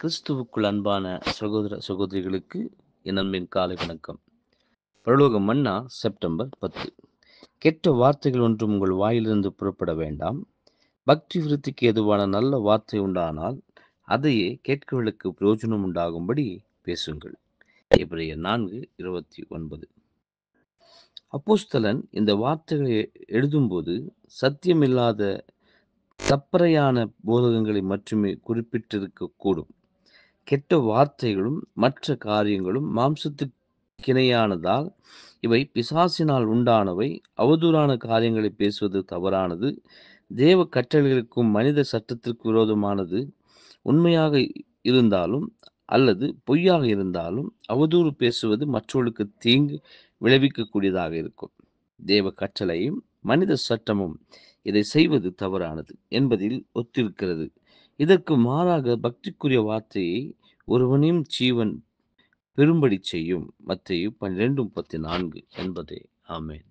கிறிஸ்துவுக்குள் அன்பான சகோதர சகோதரிகளுக்கு என் அன்பின் காலை வணக்கம் பரலோக மன்னா செப்டம்பர் பத்து கெட்ட வார்த்தைகள் ஒன்றும் உங்கள் வாயிலிருந்து புறப்பட வேண்டாம் பக்தி விருத்திக்கு எதுவான நல்ல வார்த்தை உண்டானால் அதையே கேட்கவர்களுக்கு பிரயோஜனம் உண்டாகும்படி பேசுங்கள் இவரைய நான்கு இருபத்தி ஒன்பது அப்போஸ்தலன் இந்த வார்த்தைகளை எழுதும்போது சத்தியமில்லாத தப்பறையான போதகங்களை மட்டுமே குறிப்பிட்டிருக்கக்கூடும் கெட்ட வார்த்தைகளும் மற்ற காரியங்களும் மாம்சத்துக்கிணையானதால் இவை பிசாசினால் உண்டானவை அவதூறான காரியங்களை பேசுவது தவறானது தேவ கற்றல்களுக்கும் மனித சட்டத்திற்கு விரோதமானது உண்மையாக இருந்தாலும் அல்லது பொய்யாக இருந்தாலும் அவதூறு பேசுவது மற்றவர்களுக்கு தீங்கு விளைவிக்கக்கூடியதாக இருக்கும் தேவ கற்றலையும் மனித சட்டமும் இதை செய்வது தவறானது என்பதில் ஒத்திருக்கிறது இதற்கு மாறாக பக்திக்குரிய வார்த்தையை ஒருவனையும் ஜீவன் பெரும்படி செய்யும் மத்தையும் பன்னிரெண்டு முப்பத்தி நான்கு என்பதே ஆமேன்